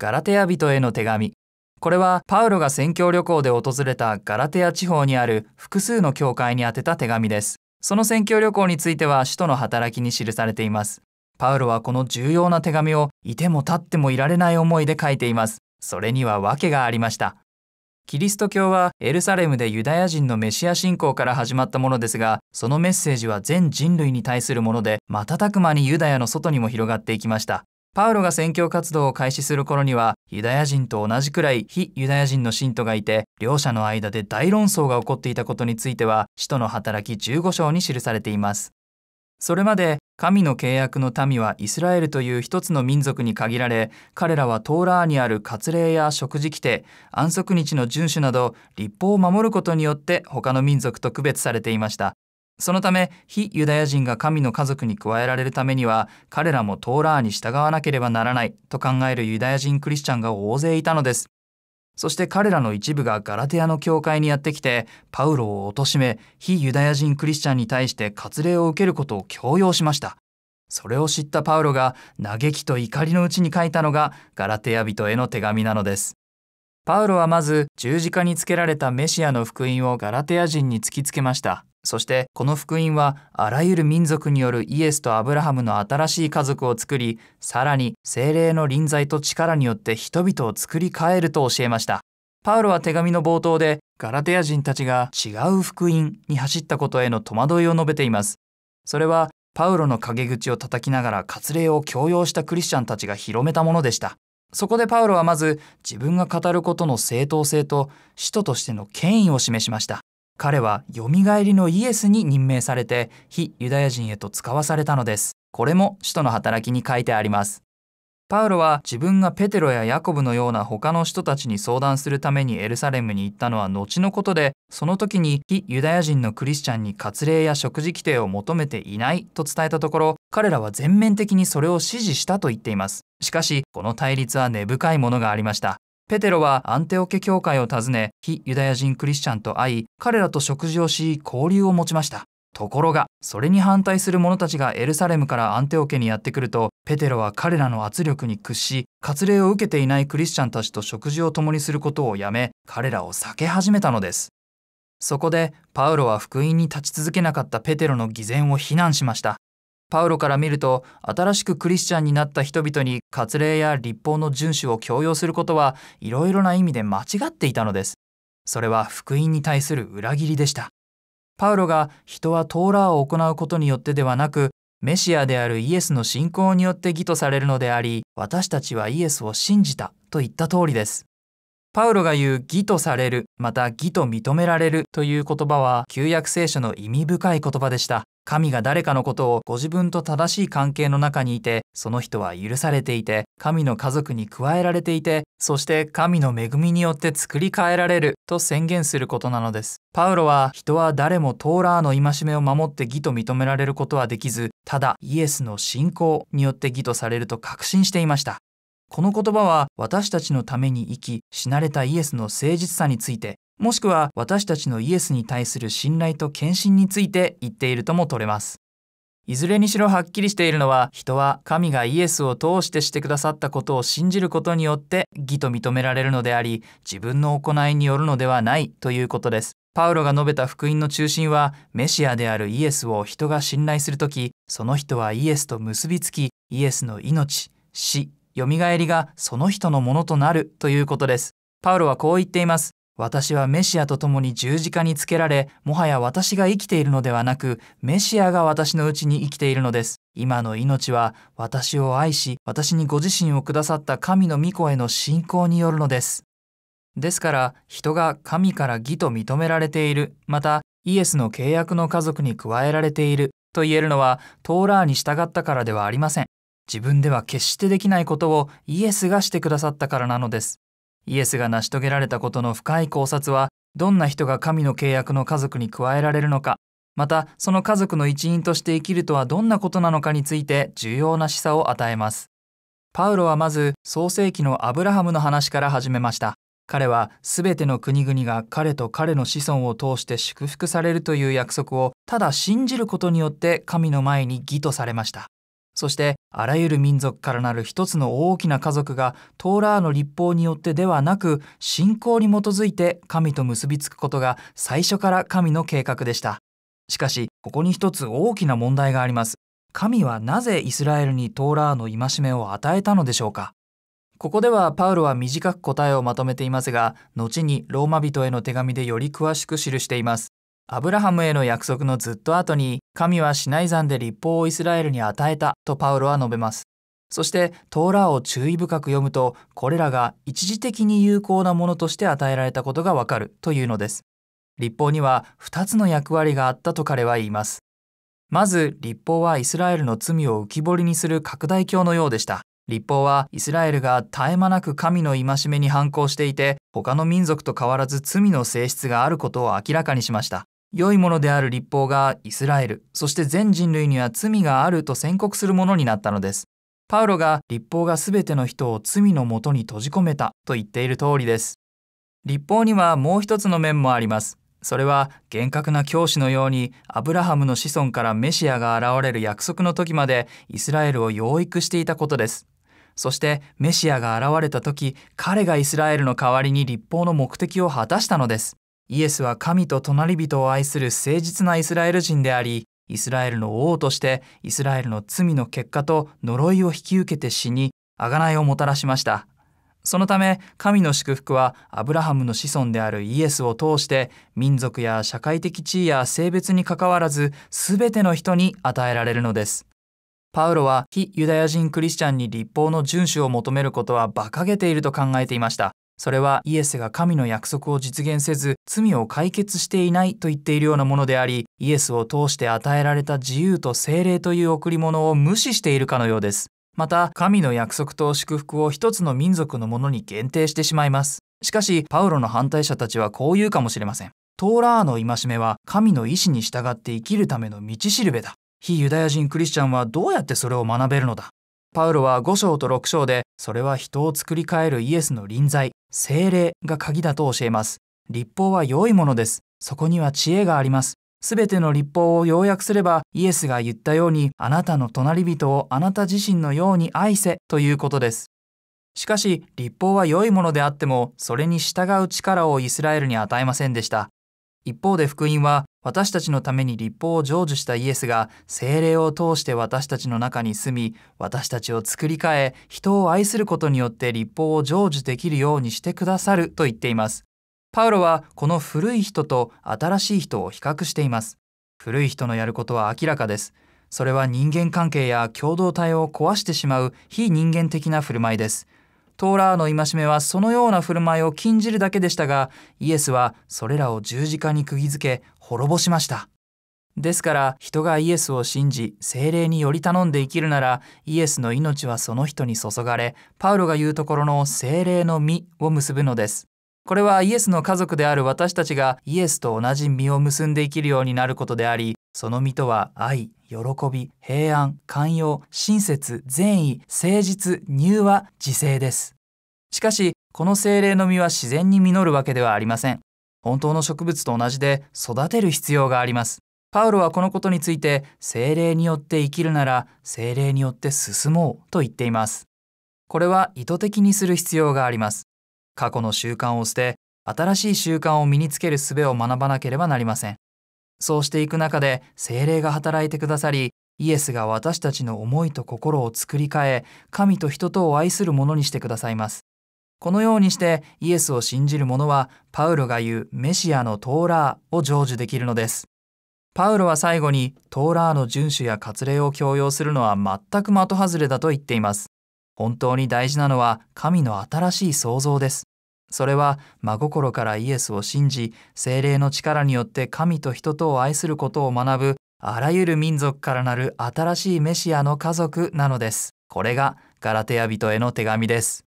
ガラテア人への手紙これはパウロが宣教旅行で訪れたガラテア地方にある複数の教会に宛てた手紙ですその宣教旅行については使徒の働きに記されていますパウロはこの重要な手紙をいても立ってもいられない思いで書いていますそれには訳がありましたキリスト教はエルサレムでユダヤ人のメシア信仰から始まったものですがそのメッセージは全人類に対するもので瞬く間にユダヤの外にも広がっていきましたパウロが宣教活動を開始する頃にはユダヤ人と同じくらい非ユダヤ人の信徒がいて両者の間で大論争が起こっていたことについては使徒の働き15章に記されていますそれまで神の契約の民はイスラエルという一つの民族に限られ彼らはトーラーにある割礼や食事規定安息日の遵守など立法を守ることによって他の民族と区別されていましたそのため非ユダヤ人が神の家族に加えられるためには彼らもトーラーに従わなければならないと考えるユダヤ人クリスチャンが大勢いたのです。そして彼らの一部がガラテアの教会にやってきてパウロを貶め非ユダヤ人クリスチャンに対して割礼を受けることを強要しました。それを知ったパウロが嘆きと怒りのうちに書いたのがガラテア人への手紙なのです。パウロはまず十字架につけられたメシアの福音をガラテア人に突きつけました。そしてこの福音はあらゆる民族によるイエスとアブラハムの新しい家族を作りさらに精霊の臨在と力によって人々を作り変えると教えましたパウロは手紙の冒頭でガラテヤ人たちが違う福音に走ったことへの戸惑いを述べていますそれはパウロの陰口を叩きながら割礼を強要したクリスチャンたちが広めたものでしたそこでパウロはまず自分が語ることの正当性と使徒としての権威を示しました彼はよみがえりのイエスに任命されて非ユダヤ人へと使わされたのですこれも使徒の働きに書いてありますパウロは自分がペテロやヤコブのような他の人たちに相談するためにエルサレムに行ったのは後のことでその時に非ユダヤ人のクリスチャンに割礼や食事規定を求めていないと伝えたところ彼らは全面的にそれを支持したと言っていますしかしこの対立は根深いものがありましたペテロはアンテオケ教会を訪ね、非ユダヤ人クリスチャンと会い、彼らと食事をし、交流を持ちました。ところが、それに反対する者たちがエルサレムからアンテオ家にやってくると、ペテロは彼らの圧力に屈し、割礼を受けていないクリスチャンたちと食事を共にすることをやめ、彼らを避け始めたのです。そこで、パウロは福音に立ち続けなかったペテロの偽善を非難しました。パウロから見ると新しくクリスチャンになった人々に割礼や立法の遵守を強要することはいろいろな意味で間違っていたのです。それは福音に対する裏切りでした。パウロが人はトーラーを行うことによってではなくメシアであるイエスの信仰によって義とされるのであり私たちはイエスを信じたと言った通りです。パウロが言う義とされるまた義と認められるという言葉は旧約聖書の意味深い言葉でした。神が誰かのことをご自分と正しい関係の中にいて、その人は許されていて、神の家族に加えられていて、そして神の恵みによって作り変えられると宣言することなのです。パウロは人は誰もトーラーの戒めを守って義と認められることはできず、ただイエスの信仰によって義とされると確信していました。この言葉は私たちのために生き、死なれたイエスの誠実さについて、もしくは私たちのイエスに対する信頼と献身について言っているとも取れます。いずれにしろはっきりしているのは人は神がイエスを通してしてくださったことを信じることによって義と認められるのであり自分の行いによるのではないということです。パウロが述べた福音の中心はメシアであるイエスを人が信頼する時その人はイエスと結びつきイエスの命死よみがえりがその人のものとなるということです。パウロはこう言っています。私はメシアと共に十字架につけられ、もはや私が生きているのではなく、メシアが私のうちに生きているのです。今の命は、私を愛し、私にご自身をくださった神の御子への信仰によるのです。ですから、人が神から義と認められている、また、イエスの契約の家族に加えられていると言えるのは、トーラーに従ったからではありません。自分では決してできないことをイエスがしてくださったからなのです。イエスが成し遂げられたことの深い考察はどんな人が神の契約の家族に加えられるのかまたその家族の一員として生きるとはどんなことなのかについて重要な示唆を与えますパウロはまず創世紀のアブラハムの話から始めました彼はすべての国々が彼と彼の子孫を通して祝福されるという約束をただ信じることによって神の前に義とされましたそしてあらゆる民族からなる一つの大きな家族がトーラーの立法によってではなく信仰に基づいて神と結びつくことが最初から神の計画でしたしかしここに一つ大きな問題があります神はなぜイスラエルにトーラーの戒めを与えたのでしょうかここではパウロは短く答えをまとめていますが後にローマ人への手紙でより詳しく記していますアブラハムへの約束のずっと後に神はシナイ山で立法をイスラエルに与えたとパウロは述べますそしてトーラーを注意深く読むとこれらが一時的に有効なものとして与えられたことがわかるというのです立法には2つの役割があったと彼は言いますまず立法はイスラエルの罪を浮き彫りにする拡大鏡のようでした立法はイスラエルが絶え間なく神の戒めに反抗していて他の民族と変わらず罪の性質があることを明らかにしました良いものである立法がイスラエル、そして全人類には罪があると宣告するものになったのです。パウロが立法がすべての人を罪のもとに閉じ込めたと言っている通りです。立法にはもう一つの面もあります。それは厳格な教師のようにアブラハムの子孫からメシアが現れる約束の時までイスラエルを養育していたことです。そしてメシアが現れた時彼がイスラエルの代わりに立法の目的を果たしたのです。イエスは神と隣人を愛する誠実なイスラエル人であり、イスラエルの王としてイスラエルの罪の結果と呪いを引き受けて死に、贖いをもたらしました。そのため、神の祝福はアブラハムの子孫であるイエスを通して、民族や社会的地位や性別にかかわらず、全ての人に与えられるのです。パウロは非ユダヤ人クリスチャンに立法の遵守を求めることは馬鹿げていると考えていました。それはイエスが神の約束を実現せず罪を解決していないと言っているようなものでありイエスを通して与えられた自由と精霊という贈り物を無視しているかのようですまた神の約束と祝福を一つの民族のものに限定してしまいますしかしパウロの反対者たちはこう言うかもしれませんトーラーの戒めは神の意志に従って生きるための道しるべだ非ユダヤ人クリスチャンはどうやってそれを学べるのだパウロは5章と6章でそれは人を作り変えるイエスの臨在精霊が鍵だと教えます。立法は良いものです。そこには知恵があります。すべての立法を要約すれば、イエスが言ったように、あなたの隣人をあなた自身のように愛せということです。しかし、立法は良いものであっても、それに従う力をイスラエルに与えませんでした。一方で福音は、私たちのために立法を成就したイエスが精霊を通して私たちの中に住み私たちを作り変え人を愛することによって立法を成就できるようにしてくださると言っていますパウロはこの古い人と新しい人を比較しています古い人のやることは明らかですそれは人間関係や共同体を壊してしまう非人間的な振る舞いですトーラーの戒めはそのような振る舞いを禁じるだけでしたがイエスはそれらを十字架に釘付け滅ぼしましたですから人がイエスを信じ精霊により頼んで生きるならイエスの命はその人に注がれパウロが言うところの精霊の実を結ぶのですこれはイエスの家族である私たちがイエスと同じ実を結んで生きるようになることでありその身とは愛、喜び、平安、寛容、親切、善意、誠実、乳和、自制です。しかし、この精霊の実は自然に実るわけではありません。本当の植物と同じで育てる必要があります。パウロはこのことについて、精霊によって生きるなら、精霊によって進もうと言っています。これは意図的にする必要があります。過去の習慣を捨て、新しい習慣を身につける術を学ばなければなりません。そうしていく中で精霊が働いてくださり、イエスが私たちの思いと心を作り変え、神と人とを愛するものにしてくださいます。このようにしてイエスを信じる者は、パウロが言うメシアのトーラーを成就できるのです。パウロは最後にトーラーの遵守や割礼を強要するのは全く的外れだと言っています。本当に大事なのは神の新しい創造です。それは真心からイエスを信じ精霊の力によって神と人とを愛することを学ぶあらゆる民族からなる新しいメシアの家族なのですこれがガラテヤ人への手紙です